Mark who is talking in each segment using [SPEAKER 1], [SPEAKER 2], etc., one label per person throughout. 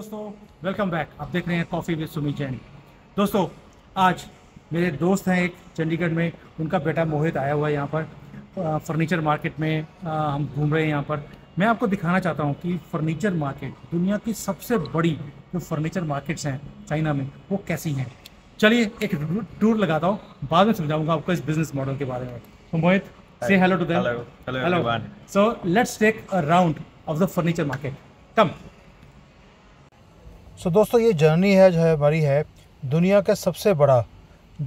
[SPEAKER 1] दोस्तों welcome back आप देख रहे हैं कॉफ़ी विद सुमित जैन दोस्तों आज मेरे दोस्त हैं एक चंडीगढ़ में उनका बेटा मोहित आया हुआ है यहाँ पर फर्नीचर मार्केट में आ, हम घूम रहे हैं यहाँ पर मैं आपको दिखाना चाहता हूँ कि फर्नीचर मार्केट दुनिया की सबसे बड़ी जो फर्नीचर मार्केट्स हैं चाइना में वो कैसी हैं चलिए एक टूर लगाता हूँ बाद में समझाऊंगा आपको इस बिजनेस मॉडल के बारे में तो मोहित से hello to them hello hello, hello. So so, दोस्तों ये जर्नी है जो है हमारी है दुनिया का सबसे बड़ा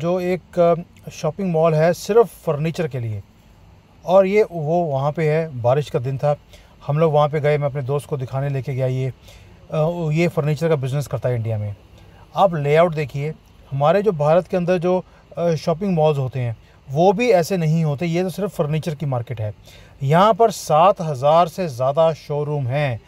[SPEAKER 1] जो एक शॉपिंग मॉल है सिर्फ फर्नीचर के लिए और ये वो वहाँ पे है बारिश का दिन था हम लोग वहाँ पे गए मैं अपने दोस्त को दिखाने लेके गया ये ये फर्नीचर का बिज़नेस करता है इंडिया में आप लेआउट देखिए हमारे जो भारत के अंदर जो शॉपिंग मॉल्स होते हैं वो भी ऐसे नहीं होते ये तो सिर्फ फर्नीचर की मार्केट है यहाँ पर सात हज़ार से ज़्यादा शोरूम हैं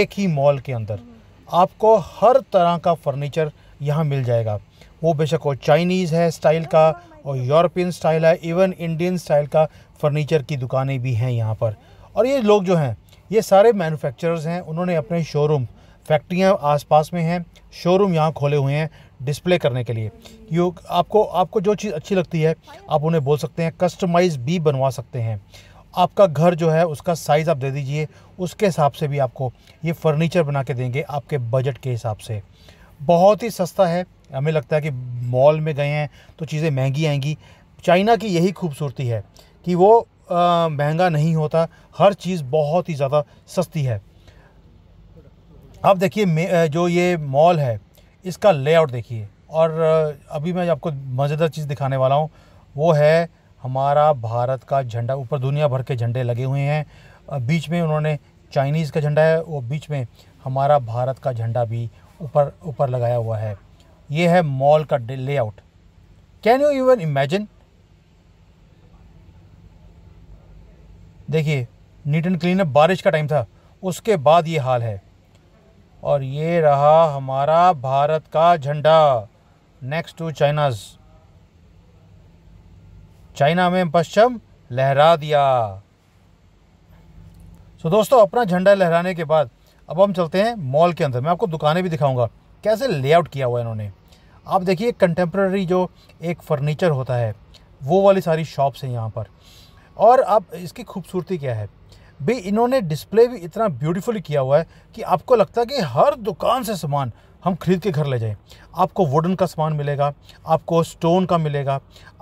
[SPEAKER 1] एक ही मॉल के अंदर आपको हर तरह का फर्नीचर यहाँ मिल जाएगा वो बेशक वो चाइनीज़ है स्टाइल का और यूरोपियन स्टाइल है इवन इंडियन स्टाइल का फर्नीचर की दुकानें भी हैं यहाँ पर और ये लोग जो हैं ये सारे मैन्युफैक्चरर्स हैं उन्होंने अपने शोरूम फैक्ट्रियाँ आसपास में हैं शोरूम यहाँ खोले हुए हैं डिस्प्ले करने के लिए यू आपको आपको जो चीज़ अच्छी लगती है आप उन्हें बोल सकते हैं कस्टमाइज भी बनवा सकते हैं आपका घर जो है उसका साइज़ आप दे दीजिए उसके हिसाब से भी आपको ये फर्नीचर बना के देंगे आपके बजट के हिसाब से बहुत ही सस्ता है हमें लगता है कि मॉल में गए हैं तो चीज़ें महंगी आएंगी चाइना की यही खूबसूरती है कि वो महंगा नहीं होता हर चीज़ बहुत ही ज़्यादा सस्ती है आप देखिए जो ये मॉल है इसका लेआउट देखिए और अभी मैं आपको मज़ेदार चीज़ दिखाने वाला हूँ वो है हमारा भारत का झंडा ऊपर दुनिया भर के झंडे लगे हुए हैं बीच में उन्होंने चाइनीज़ का झंडा है और बीच में हमारा भारत का झंडा भी ऊपर ऊपर लगाया हुआ है ये है मॉल का layout can you even imagine देखिए नीट एंड क्लीन बारिश का टाइम था उसके बाद ये हाल है और ये रहा हमारा भारत का झंडा नेक्स्ट टू चाइनाज़ चाइना में पश्चिम लहरा दिया सो so, दोस्तों अपना झंडा लहराने के बाद अब हम चलते हैं मॉल के अंदर मैं आपको दुकानें भी दिखाऊंगा कैसे लेआउट किया हुआ है इन्होंने आप देखिए कंटेम्प्रेरी जो एक फर्नीचर होता है वो वाली सारी शॉप्स हैं यहाँ पर और अब इसकी खूबसूरती क्या है भाई इन्होंने डिस्प्ले भी इतना ब्यूटीफुली किया हुआ है कि आपको लगता है कि हर दुकान से सामान हम खरीद के घर ले जाएं आपको वुडन का सामान मिलेगा आपको स्टोन का मिलेगा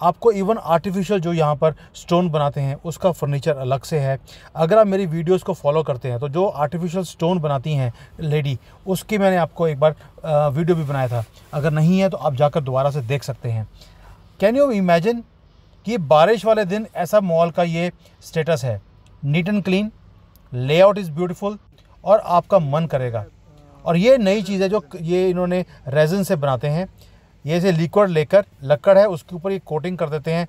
[SPEAKER 1] आपको इवन आर्टिफिशियल जो यहाँ पर स्टोन बनाते हैं उसका फर्नीचर अलग से है अगर आप मेरी वीडियोस को फॉलो करते हैं तो जो आर्टिफिशियल स्टोन बनाती हैं लेडी उसकी मैंने आपको एक बार वीडियो भी बनाया था अगर नहीं है तो आप जाकर दोबारा से देख सकते हैं कैन यू इमेजिन कि बारिश वाले दिन ऐसा मॉल का ये स्टेटस है neat and clean layout is beautiful और आपका मन करेगा और ये नई चीज़ है जो ये इन्होंने रेजन से बनाते हैं ये से लिक्वड लेकर लकड़ है उसके ऊपर ये कोटिंग कर देते हैं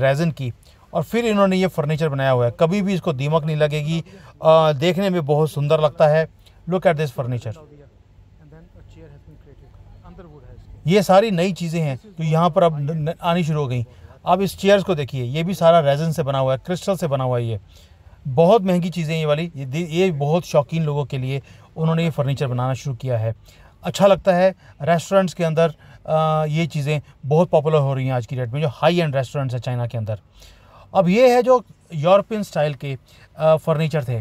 [SPEAKER 1] रेजन की और फिर इन्होंने ये फर्नीचर बनाया हुआ है कभी भी इसको दीमक नहीं लगेगी आ, देखने में बहुत सुंदर लगता है लुक एट दिस फर्नीचर ये सारी नई चीज़ें हैं जो तो यहाँ पर अब आनी शुरू हो गई अब इस चेयर्स को देखिए ये भी सारा रेजन से बना हुआ है क्रिस्टल से बना हुआ है ये बहुत महंगी चीज़ें ये वाली ये बहुत शौकीन लोगों के लिए उन्होंने ये फर्नीचर बनाना शुरू किया है अच्छा लगता है रेस्टोरेंट्स के अंदर ये चीज़ें बहुत पॉपुलर हो रही हैं आज की डेट में जो हाई एंड रेस्टोरेंट्स हैं चाइना के अंदर अब ये है जो यूरोपियन स्टाइल के फर्नीचर थे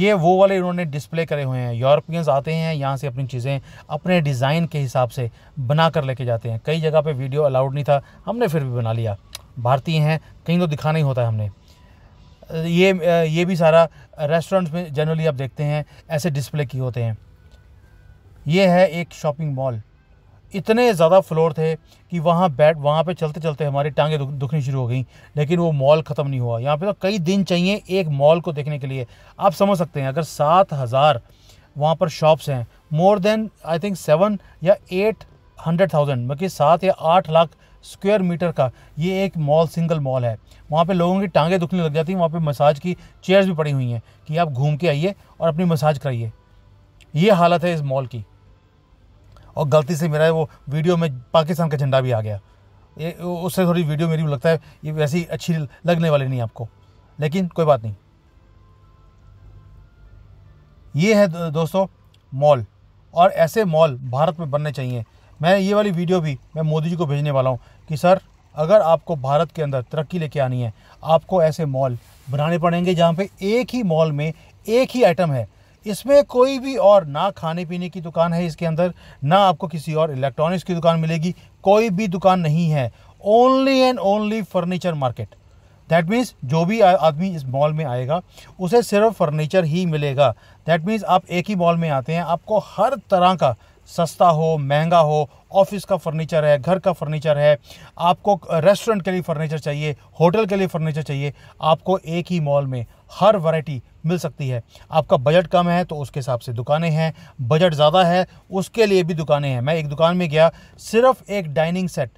[SPEAKER 1] ये वो वाले इन्होंने डिस्प्ले करे हुए हैं यूरोपियंस आते हैं यहाँ से अपनी चीज़ें अपने डिज़ाइन के हिसाब से बना कर लेके जाते हैं कई जगह पे वीडियो अलाउड नहीं था हमने फिर भी बना लिया भारतीय हैं कहीं तो दिखाना ही होता है हमने ये ये भी सारा रेस्टोरेंट्स में जनरली आप देखते हैं ऐसे डिस्प्ले की होते हैं ये है एक शॉपिंग मॉल इतने ज़्यादा फ्लोर थे कि वहाँ बैठ वहाँ पे चलते चलते हमारी टांगें दुख, दुखनी शुरू हो गई लेकिन वो मॉल ख़त्म नहीं हुआ यहाँ पे तो कई दिन चाहिए एक मॉल को देखने के लिए आप समझ सकते हैं अगर सात हज़ार वहाँ पर शॉप्स हैं more than I think seven या एट हंड्रेड थाउजेंड बल्कि सात या आठ लाख स्क्वायर मीटर का ये एक मॉल सिंगल मॉल है वहाँ पे लोगों की टांगें दुखने लग जाती हैं वहाँ पे मसाज की चेयर्स भी पड़ी हुई हैं कि आप घूम के आइए और अपनी मसाज कराइए ये हालत है इस मॉल की और गलती से मेरा वो वीडियो में पाकिस्तान का झंडा भी आ गया ये उससे थोड़ी वीडियो मेरी लगता है ये वैसी अच्छी लगने वाली नहीं आपको लेकिन कोई बात नहीं ये है दोस्तों मॉल और ऐसे मॉल भारत में बनने चाहिए मैं ये वाली वीडियो भी मैं मोदी जी को भेजने वाला हूँ कि सर अगर आपको भारत के अंदर तरक्की लेके आनी है आपको ऐसे मॉल बनाने पड़ेंगे जहाँ पे एक ही मॉल में एक ही आइटम है इसमें कोई भी और ना खाने पीने की दुकान है इसके अंदर ना आपको किसी और इलेक्ट्रॉनिक्स की दुकान मिलेगी कोई भी दुकान नहीं है only and only furniture market that means जो भी आदमी इस मॉल में आएगा उसे सिर्फ फर्नीचर ही मिलेगा दैट मीन्स आप एक ही मॉल में आते हैं आपको हर तरह का सस्ता हो महंगा हो ऑफिस का फर्नीचर है घर का फर्नीचर है आपको रेस्टोरेंट के लिए फर्नीचर चाहिए होटल के लिए फर्नीचर चाहिए आपको एक ही मॉल में हर वैरायटी मिल सकती है आपका बजट कम है तो उसके हिसाब से दुकानें हैं बजट ज़्यादा है उसके लिए भी दुकानें हैं मैं एक दुकान में गया सिर्फ एक डाइनिंग सेट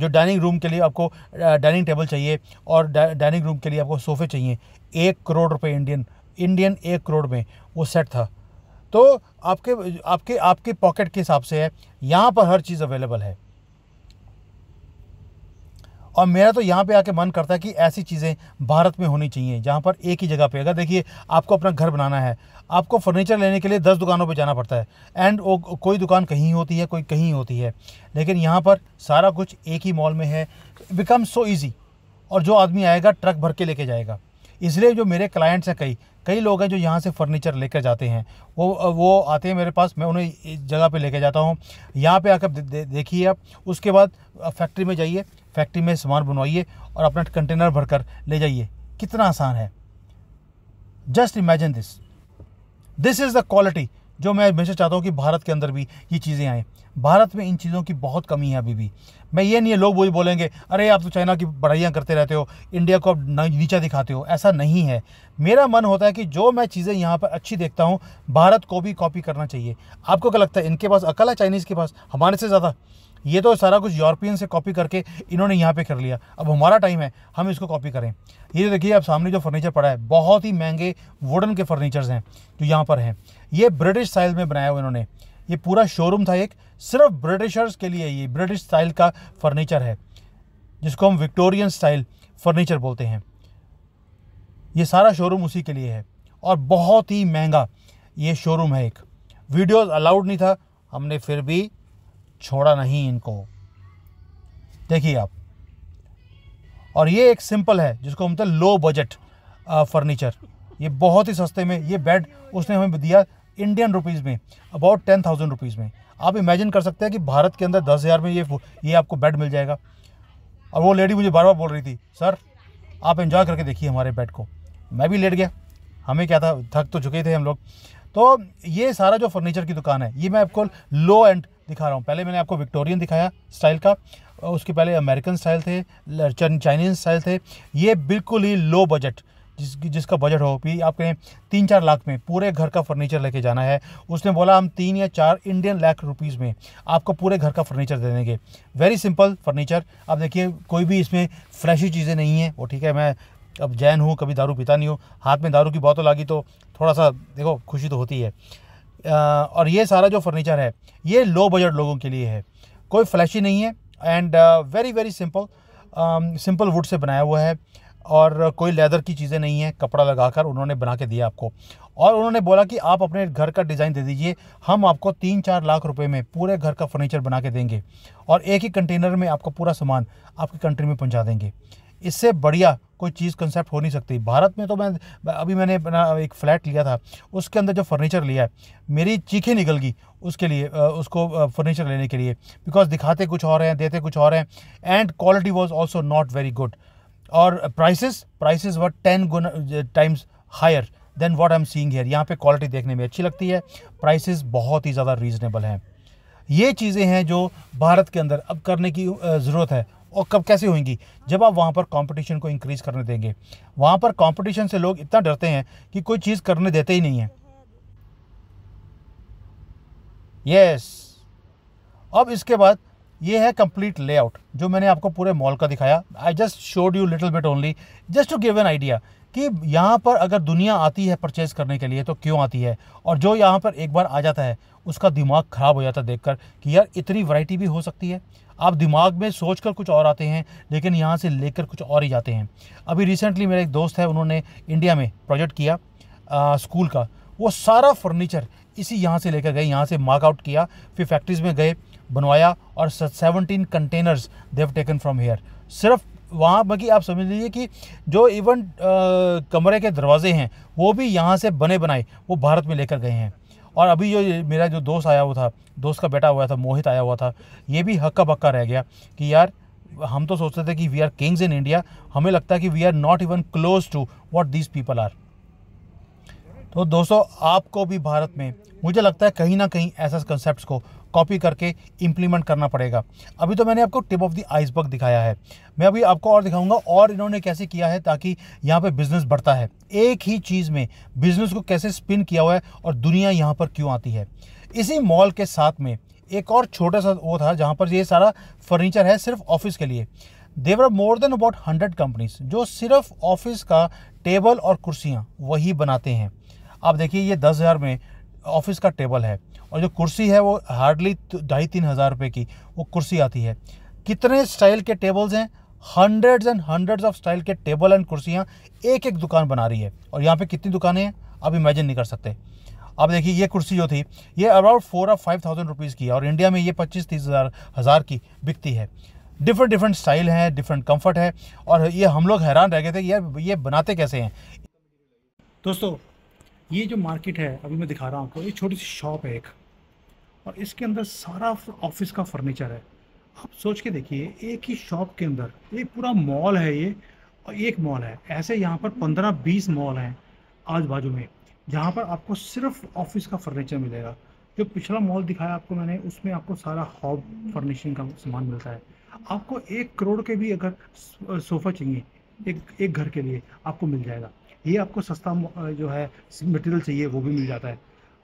[SPEAKER 1] जो डाइनिंग रूम के लिए आपको डाइनिंग टेबल चाहिए और डाइनिंग रूम के लिए आपको सोफ़े चाहिए एक करोड़ रुपए इंडियन इंडियन एक करोड़ में वो सेट था तो आपके आपके आपके पॉकेट के हिसाब से है यहाँ पर हर चीज़ अवेलेबल है और मेरा तो यहाँ पे आके मन करता है कि ऐसी चीज़ें भारत में होनी चाहिए जहाँ पर एक ही जगह पे अगर देखिए आपको अपना घर बनाना है आपको फर्नीचर लेने के लिए दस दुकानों पे जाना पड़ता है एंड वो कोई दुकान कहीं होती है कोई कहीं होती है लेकिन यहाँ पर सारा कुछ एक ही मॉल में है बिकम सो ईजी और जो आदमी आएगा ट्रक भर के लेके जाएगा इसलिए जो मेरे क्लाइंट्स हैं कई कई लोग हैं जो यहाँ से फर्नीचर लेकर जाते हैं वो वो आते हैं मेरे पास मैं उन्हें इस जगह पे लेके जाता हूँ यहाँ पे आकर देखिए आप उसके बाद फैक्ट्री में जाइए फैक्ट्री में सामान बनवाइए और अपना कंटेनर भरकर ले जाइए कितना आसान है just imagine this this is the quality जो मैं हमेशा चाहता हूँ कि भारत के अंदर भी ये चीज़ें आएँ भारत में इन चीज़ों की बहुत कमी है अभी भी मैं ये नहीं है लोग वही बोलेंगे अरे आप तो चाइना की बढ़ाइयाँ करते रहते हो इंडिया को आप नीचा दिखाते हो ऐसा नहीं है मेरा मन होता है कि जो मैं चीज़ें यहाँ पर अच्छी देखता हूँ भारत को भी कॉपी करना चाहिए आपको क्या लगता है इनके पास अकल है चाइनीज़ के पास हमारे से ज़्यादा ये तो सारा कुछ यूरोपियन से कॉपी करके इन्होंने यहाँ पे कर लिया अब हमारा टाइम है हम इसको कॉपी करें ये देखिए आप सामने जो फर्नीचर पड़ा है बहुत ही महंगे वुडन के फर्नीचर्स हैं जो यहाँ पर हैं ये ब्रिटिश स्टाइल में बनाया हुआ इन्होंने ये पूरा शोरूम था एक सिर्फ ब्रिटिशर्स के लिए ये ब्रिटिश स्टाइल का फर्नीचर है जिसको हम विक्टोरियन स्टाइल फर्नीचर बोलते हैं ये सारा शोरूम उसी के लिए है और बहुत ही महंगा ये शोरूम है एक वीडियोज अलाउड नहीं था हमने फिर भी छोड़ा नहीं इनको देखिए आप और ये एक सिंपल है जिसको हम लो बजट फर्नीचर ये बहुत ही सस्ते में ये बेड उसने हमें दिया इंडियन रुपीज़ में अबाउट टेन थाउजेंड रुपीज़ में आप इमेजिन कर सकते हैं कि भारत के अंदर दस हज़ार में ये ये आपको बेड मिल जाएगा और वो लेडी मुझे बार बार बोल रही थी सर आप इन्जॉय करके देखिए हमारे बेड को मैं भी लेट गया हमें क्या था थक तो चुके थे हम लोग तो ये सारा जो फर्नीचर की दुकान है ये मैं आपको लो एंड दिखा रहा हूँ पहले मैंने आपको विक्टोरियन दिखाया स्टाइल का उसके पहले अमेरिकन स्टाइल थे चाइनीज स्टाइल थे ये बिल्कुल ही लो बजट जिस जिसका बजट हो भी आपके तीन चार लाख में पूरे घर का फर्नीचर लेके जाना है उसने बोला हम तीन या चार इंडियन लाख रुपीज़ में आपको पूरे घर का फर्नीचर दे देंगे वेरी सिंपल फर्नीचर आप देखिए कोई भी इसमें फ्रेशी चीज़ें नहीं है वो ठीक है मैं अब जैन हूँ कभी दारू पीता नहीं हूँ हाथ में दारू की बोतल आ गई तो थोड़ा सा देखो खुशी तो होती है और ये सारा जो फर्नीचर है ये लो बजट लोगों के लिए है कोई फ्लैशी नहीं है and very very simple simple wood से बनाया हुआ है और कोई लेदर की चीज़ें नहीं है कपड़ा लगाकर उन्होंने बना के दिया आपको और उन्होंने बोला कि आप अपने घर का डिज़ाइन दे दीजिए हम आपको तीन चार लाख रुपए में पूरे घर का फर्नीचर बना के देंगे और एक ही कंटेनर में आपका पूरा सामान आपकी कंट्री में पहुंचा देंगे इससे बढ़िया कोई चीज़ कंसेप्ट हो नहीं सकती भारत में तो मैं अभी मैंने अपना एक फ़्लैट लिया था उसके अंदर जो फर्नीचर लिया है मेरी चीखें निकल गई उसके लिए उसको फर्नीचर लेने के लिए बिकॉज दिखाते कुछ और हैं देते कुछ और हैं and quality was also not very good और प्राइसेस प्राइसेस वर टेन गुना times higher than what I am seeing here यहाँ पे क्वालिटी देखने में अच्छी लगती है प्राइसेस बहुत ही ज़्यादा रीजनेबल हैं ये चीज़ें हैं जो भारत के अंदर अब करने की ज़रूरत है और कब कैसे होंगी जब आप वहाँ पर कंपटीशन को इंक्रीज़ करने देंगे वहाँ पर कंपटीशन से लोग इतना डरते हैं कि कोई चीज़ करने देते ही नहीं है यस yes. अब इसके बाद ये है कंप्लीट लेआउट जो मैंने आपको पूरे मॉल का दिखाया I just showed you little bit only just to give an idea कि यहाँ पर अगर दुनिया आती है परचेज़ करने के लिए तो क्यों आती है और जो यहाँ पर एक बार आ जाता है उसका दिमाग ख़राब हो जाता है देखकर कि यार इतनी वैरायटी भी हो सकती है आप दिमाग में सोच कर कुछ और आते हैं लेकिन यहाँ से लेकर कुछ और ही जाते हैं अभी रिसेंटली मेरा एक दोस्त है उन्होंने इंडिया में प्रोजेक्ट किया आ, स्कूल का वो सारा फर्नीचर इसी यहाँ से लेकर गए यहाँ से मार्क आउट किया फिर फैक्ट्रीज में गए बनवाया और seventeen containers they've taken from here सिर्फ वहाँ बाकी आप समझ लीजिए कि जो इवन कमरे के दरवाजे हैं वो भी यहाँ से बने बनाए वो भारत में लेकर गए हैं और अभी जो मेरा जो दोस्त आया हुआ था दोस्त का बेटा हुआ था मोहित आया हुआ था ये भी हक्का पक्का रह गया कि यार हम तो सोचते थे कि we are kings in India हमें लगता है कि we are not even close to what these people are तो दोस्तों आपको भी भारत में मुझे लगता है कहीं ना कहीं ऐसा कंसेप्ट को कॉपी करके इम्प्लीमेंट करना पड़ेगा अभी तो मैंने आपको टिप ऑफ द आइसबर्ग दिखाया है मैं अभी आपको और दिखाऊंगा और इन्होंने कैसे किया है ताकि यहाँ पे बिजनेस बढ़ता है एक ही चीज़ में बिजनेस को कैसे स्पिन किया हुआ है और दुनिया यहाँ पर क्यों आती है इसी मॉल के साथ में एक और छोटा सा वो था जहाँ पर ये सारा फर्नीचर है सिर्फ ऑफिस के लिए they're more than about hundred companies जो सिर्फ ऑफिस का टेबल और कुर्सियाँ वही बनाते हैं आप देखिए ये दस हज़ार में ऑफिस का टेबल है और जो कुर्सी है वो हार्डली ढाई तीन हज़ार रुपये की वो कुर्सी आती है कितने स्टाइल के टेबल्स हैं hundreds and hundreds of style के टेबल एंड कुर्सियाँ एक एक दुकान बना रही है और यहाँ पे कितनी दुकानें हैं आप इमेजिन नहीं कर सकते अब देखिए ये कुर्सी जो थी ये अराउंड फोर और फाइव थाउजेंड रुपीज़ की है और इंडिया में ये पच्चीस तीस हज़ार हज़ार की बिकती है डिफरेंट डिफरेंट स्टाइल हैं डिफरेंट कंफर्ट है और ये हम लोग हैरान रह गए थे यार ये बनाते कैसे हैं दोस्तों ये जो मार्केट है अभी मैं दिखा रहा हूँ आपको ये छोटी सी शॉप है एक और इसके अंदर सारा ऑफिस का फर्नीचर है आप सोच के देखिए एक ही शॉप के अंदर ये पूरा मॉल है ये और एक मॉल है ऐसे यहाँ पर पंद्रह बीस मॉल हैं आज बाजू में जहाँ पर आपको सिर्फ ऑफिस का फर्नीचर मिलेगा जो पिछला मॉल दिखाया आपको मैंने उसमें आपको सारा हॉब फर्निशिंग का सामान मिलता है आपको एक करोड़ के भी अगर सोफ़ा चाहिए एक एक घर के लिए आपको मिल जाएगा ये आपको सस्ता जो है मटेरियल चाहिए वो भी मिल जाता है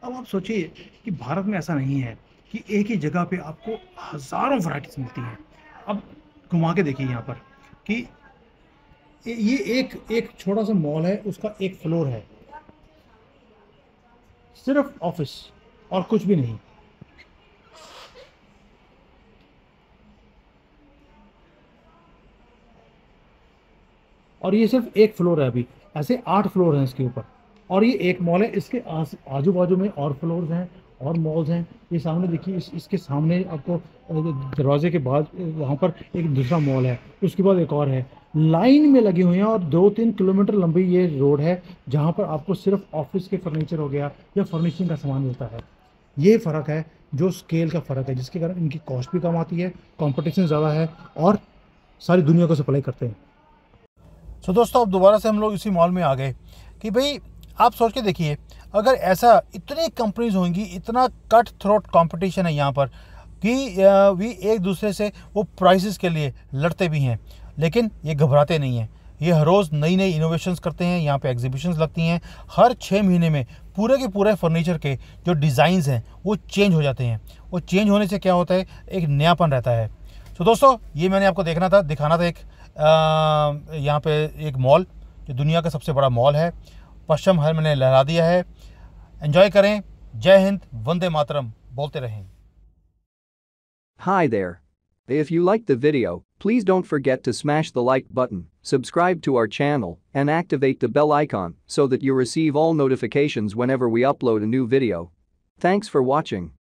[SPEAKER 1] अब आप सोचिए कि भारत में ऐसा नहीं है कि एक ही जगह पे आपको हज़ारों वराइटीज़ मिलती हैं अब घुमा के देखिए यहाँ पर कि ये एक एक छोटा सा मॉल है उसका एक फ्लोर है सिर्फ ऑफिस और कुछ भी नहीं और ये सिर्फ एक फ्लोर है अभी ऐसे आठ फ्लोर हैं इसके ऊपर और ये एक मॉल है इसके आजू बाजू में और फ्लोर हैं और मॉल्स हैं ये सामने देखिए इस, इसके सामने आपको दरवाजे के बाद वहाँ पर एक दूसरा मॉल है उसके बाद एक और है लाइन में लगे हुए हैं और दो तीन किलोमीटर लंबी ये रोड है जहाँ पर आपको सिर्फ ऑफिस के फर्नीचर हो गया या फर्नीचिंग का सामान मिलता है ये फ़र्क है जो स्केल का फ़र्क है जिसके कारण इनकी कॉस्ट भी कम आती है कॉम्पटिशन ज़्यादा है और सारी दुनिया को सप्लाई करते हैं सो दोस्तों अब दोबारा से हम लोग इसी मॉल में आ गए कि भाई आप सोच के देखिए अगर ऐसा इतनी कंपनीज होंगी इतना कट थ्रोट कॉम्पिटिशन है यहाँ पर कि भी एक दूसरे से वो प्राइसेस के लिए लड़ते भी हैं लेकिन ये घबराते नहीं हैं ये हर रोज़ नई नई इनोवेशंस करते हैं यहाँ पे एग्जीबिशंस लगती हैं हर छः महीने में पूरे के पूरे फर्नीचर के जो डिज़ाइंस हैं वो चेंज हो जाते हैं वो चेंज होने से क्या होता है एक नयापन रहता है तो दोस्तों ये मैंने आपको देखना था दिखाना था एक यहाँ पे एक मॉल जो दुनिया का सबसे बड़ा मॉल है पश्चिम हर मैंने लहरा दिया है एंजॉय करें जय हिंद वंदे मातरम बोलते रहें hi there if you like the video please don't forget to smash the like button subscribe to our channel and activate the bell icon so that you receive all notification whenever we upload new video thanks for watching